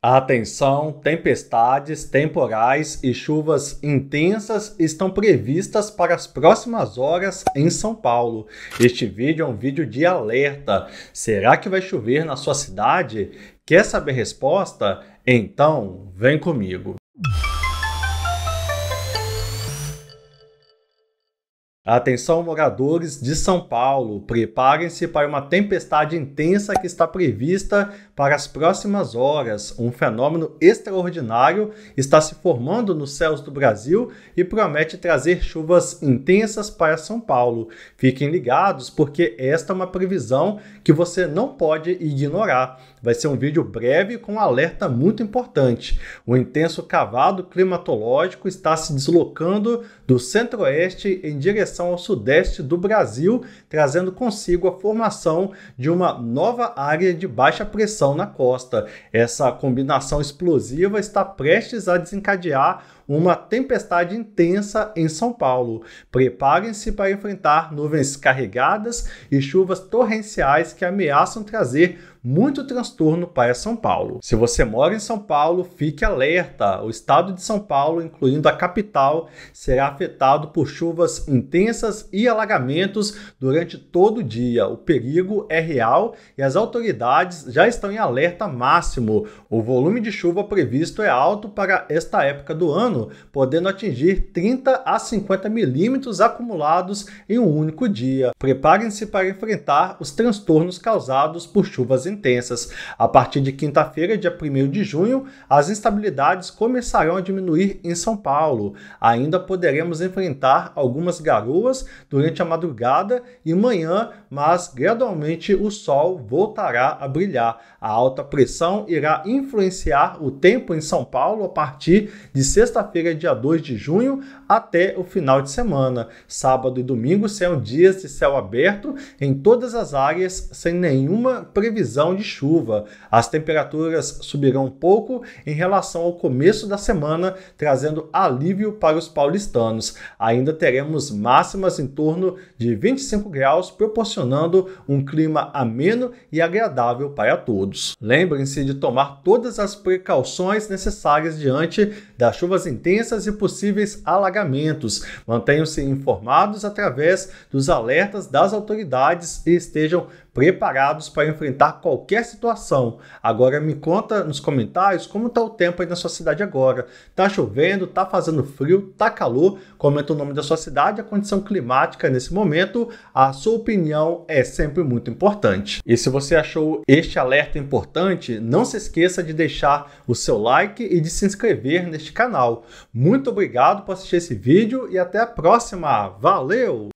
Atenção, tempestades, temporais e chuvas intensas estão previstas para as próximas horas em São Paulo. Este vídeo é um vídeo de alerta. Será que vai chover na sua cidade? Quer saber a resposta? Então, vem comigo. Atenção, moradores de São Paulo, preparem-se para uma tempestade intensa que está prevista para as próximas horas. Um fenômeno extraordinário está se formando nos céus do Brasil e promete trazer chuvas intensas para São Paulo. Fiquem ligados, porque esta é uma previsão que você não pode ignorar. Vai ser um vídeo breve com um alerta muito importante. O intenso cavado climatológico está se deslocando do centro-oeste em direção direção ao sudeste do Brasil, trazendo consigo a formação de uma nova área de baixa pressão na costa. Essa combinação explosiva está prestes a desencadear uma tempestade intensa em São Paulo. Preparem-se para enfrentar nuvens carregadas e chuvas torrenciais que ameaçam trazer muito transtorno para São Paulo. Se você mora em São Paulo, fique alerta! O estado de São Paulo, incluindo a capital, será afetado por chuvas intensas e alagamentos durante todo o dia. O perigo é real e as autoridades já estão em alerta máximo. O volume de chuva previsto é alto para esta época do ano ano, podendo atingir 30 a 50 milímetros acumulados em um único dia. Preparem-se para enfrentar os transtornos causados por chuvas intensas. A partir de quinta-feira, dia 1 de junho, as instabilidades começarão a diminuir em São Paulo. Ainda poderemos enfrentar algumas garoas durante a madrugada e manhã, mas gradualmente o sol voltará a brilhar. A alta pressão irá influenciar o tempo em São Paulo a partir de sexta-feira terça-feira, dia 2 de junho, até o final de semana. Sábado e domingo serão dias de céu aberto em todas as áreas, sem nenhuma previsão de chuva. As temperaturas subirão um pouco em relação ao começo da semana, trazendo alívio para os paulistanos. Ainda teremos máximas em torno de 25 graus, proporcionando um clima ameno e agradável para todos. Lembrem-se de tomar todas as precauções necessárias diante das chuvas intensas e possíveis alagamentos. Mantenham-se informados através dos alertas das autoridades e estejam preparados para enfrentar qualquer situação. Agora me conta nos comentários como está o tempo aí na sua cidade agora. Tá chovendo, tá fazendo frio, tá calor? Comenta o nome da sua cidade, a condição climática nesse momento. A sua opinião é sempre muito importante. E se você achou este alerta importante, não se esqueça de deixar o seu like e de se inscrever neste canal. Muito obrigado por assistir esse vídeo e até a próxima. Valeu!